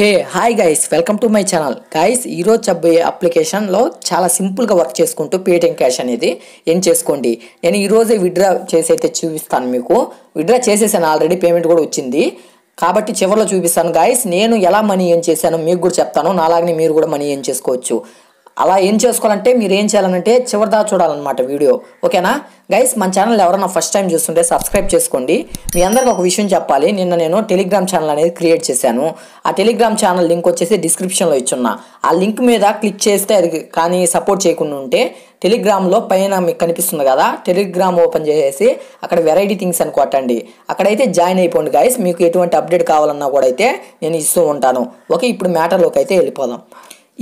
hey hi guys welcome to my channel guys ఈరోజు చెప్పబోయే అప్లికేషన్లో చాలా సింపుల్గా వర్క్ చేసుకుంటూ పేటిఎం క్యాష్ అనేది ఏం చేసుకోండి నేను ఈరోజే విడ్రా చేసి అయితే చూపిస్తాను మీకు విడ్రా చేసేసాను ఆల్రెడీ పేమెంట్ కూడా వచ్చింది కాబట్టి చివరిలో చూపిస్తాను గాయస్ నేను ఎలా మనీ ఏం చేశాను మీకు కూడా చెప్తాను నాలాగనే మీరు కూడా మనీ ఏం చేసుకోవచ్చు అలా ఏం చేసుకోవాలంటే మీరు ఏం చేయాలంటే చివరిదా చూడాలన్నమాట వీడియో ఓకేనా గైస్ మన ఛానల్ ఎవరైనా ఫస్ట్ టైం చూస్తుంటే సబ్స్క్రైబ్ చేసుకోండి మీ అందరికీ ఒక విషయం చెప్పాలి నిన్న నేను టెలిగ్రామ్ ఛానల్ అనేది క్రియేట్ చేశాను ఆ టెలిగ్రామ్ ఛానల్ లింక్ వచ్చేసి డిస్క్రిప్షన్లో ఇచ్చున్నా ఆ లింక్ మీద క్లిక్ చేస్తే అది కానీ సపోర్ట్ చేయకుండా ఉంటే టెలిగ్రామ్లో పైన మీకు కనిపిస్తుంది కదా టెలిగ్రామ్ ఓపెన్ చేసేసి అక్కడ వెరైటీ థింగ్స్ అని కొట్టండి అక్కడైతే జాయిన్ అయిపోండి గాయస్ మీకు ఎటువంటి అప్డేట్ కావాలన్నా కూడా అయితే నేను ఇస్తూ ఉంటాను ఓకే ఇప్పుడు మ్యాటర్లోకి అయితే వెళ్ళిపోదాం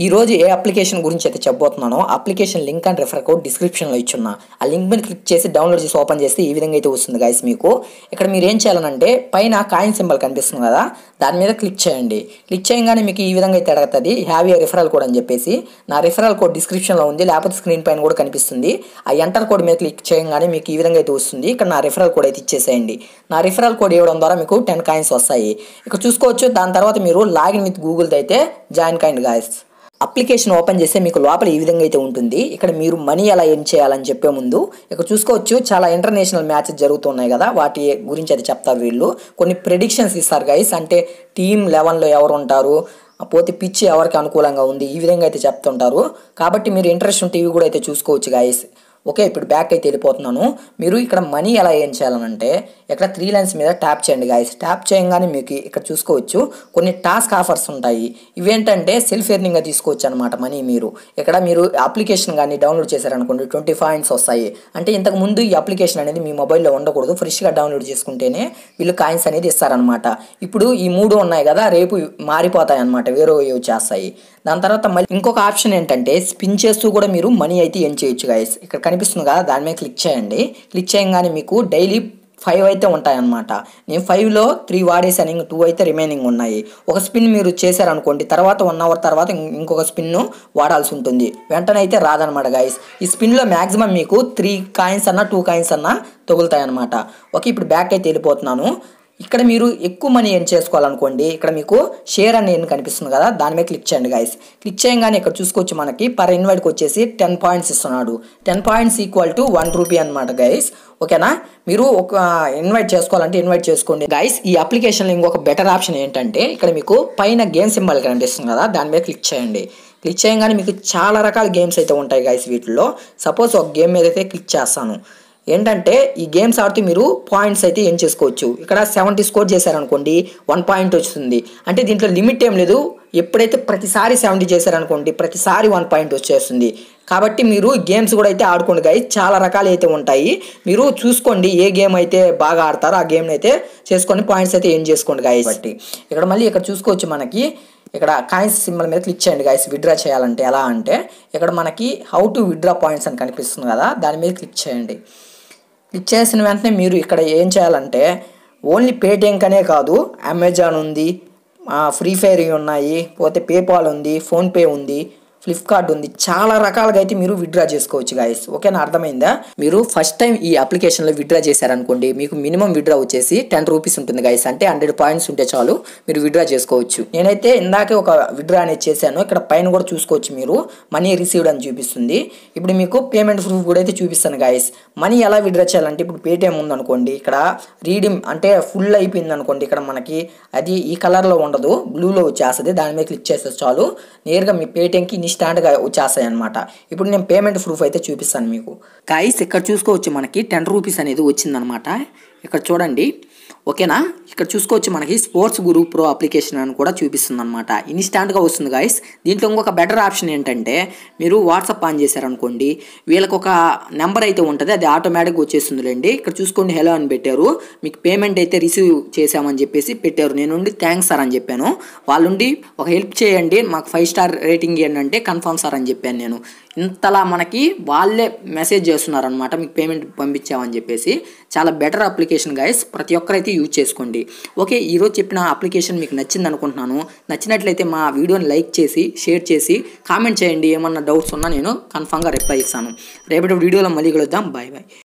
ఈరోజు ఏ అప్లికేషన్ గురించి అయితే చెప్పబోతున్నానో application link and refer code డిస్క్రిప్షన్లో ఇచ్చున్నా ఆ లింక్ మీద క్లిక్ చేసి డౌన్లోడ్ చేసి ఓపెన్ చేస్తే ఈ విధంగా అయితే వస్తుంది గైస్ మీకు ఇక్కడ మీరు ఏం చేయాలనంటే పైన కాయిన్ సింబల్ కనిపిస్తుంది కదా దాని మీద క్లిక్ చేయండి క్లిక్ చేయగానే మీకు ఈ విధంగా అయితే అడుగుతుంది హ్యావ్ ఏ రిఫరల్ కోడ్ అని చెప్పేసి నా రిఫరల్ కోడ్ డిస్క్రిప్షన్లో ఉంది లేకపోతే స్క్రీన్ పైన కూడా కనిపిస్తుంది ఆ ఎంటర్ కోడ్ మీద క్లిక్ చేయగానే మీకు ఈ విధంగా అయితే వస్తుంది ఇక్కడ నా రిఫరల్ కోడ్ అయితే ఇచ్చేసేయండి నా రిఫరల్ కోడ్ ఇవ్వడం ద్వారా మీకు టెన్ కాయిన్స్ వస్తాయి ఇక్కడ చూసుకోవచ్చు దాని తర్వాత మీరు లాగిన్ విత్ గూగుల్ది అయితే join kind guys application open చేస్తే మీకు లోపల ఈ విధంగా అయితే ఉంటుంది ఇక్కడ మీరు మనీ ఎలా ఎన్ చేయాలని చెప్పే ముందు ఇక్కడ చూసుకోవచ్చు చాలా ఇంటర్నేషనల్ మ్యాచెస్ జరుగుతున్నాయి కదా వాటి గురించి అయితే చెప్తారు వీళ్ళు కొన్ని ప్రెడిక్షన్స్ ఇస్తారు గైస్ అంటే టీం లెవెన్లో ఎవరు ఉంటారు పోతే పిచ్చి ఎవరికి అనుకూలంగా ఉంది ఈ విధంగా అయితే చెప్తుంటారు కాబట్టి మీరు ఇంట్రెస్ట్ ఉంటే ఇవి కూడా అయితే చూసుకోవచ్చు గాయస్ ఓకే ఇప్పుడు బ్యాక్ అయితే వెళ్ళిపోతున్నాను మీరు ఇక్కడ మనీ ఎలా ఏం చేయాలంటే ఇక్కడ త్రీ లైన్స్ మీద ట్యాప్ చేయండి గాయస్ ట్యాప్ చేయగానే మీకు ఇక్కడ చూసుకోవచ్చు కొన్ని టాస్క్ ఆఫర్స్ ఉంటాయి ఇవేంటంటే సెల్ఫ్ ఎర్నింగ్గా తీసుకోవచ్చు అనమాట మనీ మీరు ఇక్కడ మీరు అప్లికేషన్ కానీ డౌన్లోడ్ చేశారనుకోండి ట్వంటీ పాయింట్స్ వస్తాయి అంటే ఇంతకుముందు ఈ అప్లికేషన్ అనేది మీ మొబైల్లో ఉండకూడదు ఫ్రెష్గా డౌన్లోడ్ చేసుకుంటేనే వీళ్ళు కాయిన్స్ అనేది ఇస్తారనమాట ఇప్పుడు ఈ మూడు ఉన్నాయి కదా రేపు మారిపోతాయి అనమాట వేరే చేస్తాయి దాని తర్వాత మళ్ళీ ఇంకొక ఆప్షన్ ఏంటంటే స్పిన్ చేస్తూ కూడా మీరు మనీ అయితే ఏం చేయొచ్చు గాయస్ ఇక్కడ కనిపిస్తుంది కదా దాని మీద క్లిక్ చేయండి క్లిక్ చేయగానే మీకు డైలీ ఫైవ్ అయితే ఉంటాయన్నమాట నేను ఫైవ్లో త్రీ వాడేసాను ఇంక టూ అయితే రిమైనింగ్ ఉన్నాయి ఒక స్పిన్ మీరు చేశారనుకోండి తర్వాత వన్ అవర్ తర్వాత ఇంకొక స్పిన్ను వాడాల్సి ఉంటుంది వెంటనే అయితే రాదనమాట గాయస్ ఈ స్పిన్లో మ్యాక్సిమం మీకు త్రీ కాయిన్స్ అన్నా టూ కాయిన్స్ అన్నా తగులుతాయన్నమాట ఓకే ఇప్పుడు బ్యాక్ అయితే వెళ్ళిపోతున్నాను ఇక్కడ మీరు ఎక్కువ మనీ ఎన్ చేసుకోవాలనుకోండి ఇక్కడ మీకు షేర్ అని ఎన్ కనిపిస్తుంది కదా దాని మీద క్లిక్ చేయండి గైస్ క్లిక్ చేయగానే ఇక్కడ చూసుకోవచ్చు మనకి పర్ ఇన్వైట్కి వచ్చేసి టెన్ పాయింట్స్ ఇస్తున్నాడు ten points equal to one rupee అనమాట గైస్ ఓకేనా మీరు ఒక ఇన్వైట్ చేసుకోవాలంటే ఇన్వైట్ చేసుకోండి గైస్ ఈ అప్లికేషన్లో ఇంకొక బెటర్ ఆప్షన్ ఏంటంటే ఇక్కడ మీకు పైన గేమ్ సింబల్ కనిపిస్తుంది కదా దాని మీద క్లిక్ చేయండి క్లిక్ చేయగానే మీకు చాలా రకాల గేమ్స్ అయితే ఉంటాయి గైస్ వీటిలో సపోజ్ ఒక గేమ్ మీద అయితే క్లిక్ చేస్తాను ఏంటంటే ఈ గేమ్స్ ఆడుతూ మీరు పాయింట్స్ అయితే ఏం చేసుకోవచ్చు ఇక్కడ సెవెంటీ స్కోర్ చేశారనుకోండి వన్ పాయింట్ వస్తుంది అంటే దీంట్లో లిమిట్ ఏం లేదు ఎప్పుడైతే ప్రతిసారి సెవెంటీ చేశారనుకోండి ప్రతిసారి వన్ పాయింట్ వచ్చేస్తుంది కాబట్టి మీరు గేమ్స్ కూడా అయితే ఆడుకోండి గాయ చాలా రకాలు అయితే ఉంటాయి మీరు చూసుకోండి ఏ గేమ్ అయితే బాగా ఆడతారో ఆ గేమ్ని అయితే చేసుకొని పాయింట్స్ అయితే ఏం చేసుకోండి గాయ బట్టి ఇక్కడ మళ్ళీ ఇక్కడ చూసుకోవచ్చు మనకి ఇక్కడ కాయిన్స్ సింబల్ మీద క్లిక్ చేయండి కాయస్ విత్డ్రా చేయాలంటే ఎలా అంటే ఇక్కడ మనకి హౌ టు విత్డ్రా పాయింట్స్ అని కనిపిస్తుంది కదా దాని మీద క్లిక్ చేయండి ఇచ్చేసిన వెంటనే మీరు ఇక్కడ ఏం చేయాలంటే ఓన్లీ పేటిఎం కనే కాదు అమెజాన్ ఉంది ఫ్రీ ఫైర్ ఉన్నాయి పోతే పేపాల్ ఉంది ఫోన్పే ఉంది ఫ్లిప్కార్ట్ ఉంది చాలా రకాలుగా అయితే మీరు విత్డ్రా చేసుకోవచ్చు గాయస్ ఓకేనా అర్థమైందా మీరు ఫస్ట్ టైం ఈ అప్లికేషన్లో విత్డ్రా చేశారనుకోండి మీకు మినిమం విత్డ్రా వచ్చేసి టెన్ రూపీస్ ఉంటుంది గాయస్ అంటే హండ్రెడ్ పాయింట్స్ ఉంటే చాలు మీరు విత్డ్రా చేసుకోవచ్చు నేనైతే ఇందాకే ఒక విత్డ్రా అనేది చేశాను ఇక్కడ పైన కూడా చూసుకోవచ్చు మీరు మనీ రిసీవ్డ్ అని చూపిస్తుంది ఇప్పుడు మీకు పేమెంట్ ప్రూఫ్ కూడా అయితే చూపిస్తాను గాయస్ మనీ ఎలా విత్డ్రా చేయాలంటే ఇప్పుడు పేటిఎం ఉందనుకోండి ఇక్కడ రీడింగ్ అంటే ఫుల్ అయిపోయింది అనుకోండి ఇక్కడ మనకి అది ఈ కలర్లో ఉండదు బ్లూలో వచ్చేస్తుంది దాని మీద క్లిక్ చేస్తే చాలు నేరుగా మీ పేటిఎంకి ఇనిషియల్ ఇన్స్టాంట్గా వచ్చేస్తాయి అనమాట ఇప్పుడు నేను పేమెంట్ ప్రూఫ్ అయితే చూపిస్తాను మీకు కాయిస్ ఇక్కడ చూసుకోవచ్చు మనకి టెన్ రూపీస్ అనేది వచ్చిందనమాట ఇక్కడ చూడండి ఓకేనా ఇక్కడ చూసుకోవచ్చు మనకి స్పోర్ట్స్ గురు ప్రో అప్లికేషన్ అని కూడా చూపిస్తుంది అనమాట ఇన్స్టాంట్గా వస్తుంది గాయస్ దీంట్లో ఇంకొక బెటర్ ఆప్షన్ ఏంటంటే మీరు వాట్సాప్ ఆన్ చేశారనుకోండి వీళ్ళకి ఒక నెంబర్ అయితే ఉంటుంది అది ఆటోమేటిక్గా వచ్చేస్తుందిలేండి ఇక్కడ చూసుకోండి హలో అని పెట్టారు మీకు పేమెంట్ అయితే రిసీవ్ చేశామని చెప్పేసి పెట్టారు ఉండి థ్యాంక్స్ సార్ అని చెప్పాను వాళ్ళుండి ఒక హెల్ప్ చేయండి మాకు ఫైవ్ స్టార్ రేటింగ్ ఏంటంటే కన్ఫర్మ్ సార్ అని చెప్పాను నేను ఇంతలా మనకి వాళ్ళే మెసేజ్ చేస్తున్నారనమాట మీకు పేమెంట్ పంపించామని చెప్పేసి చాలా బెటర్ అప్లికేషన్ గైస్ ప్రతి ఒక్కరైతే యూజ్ చేసుకోండి ఓకే ఈరోజు చెప్పిన అప్లికేషన్ మీకు నచ్చింది అనుకుంటున్నాను నచ్చినట్లయితే మా వీడియోని లైక్ చేసి షేర్ చేసి కామెంట్ చేయండి ఏమన్నా డౌట్స్ ఉన్నా నేను కన్ఫామ్గా రిప్లై ఇస్తాను రేపటి వీడియోలో మళ్ళీ కలుద్దాం బాయ్ బాయ్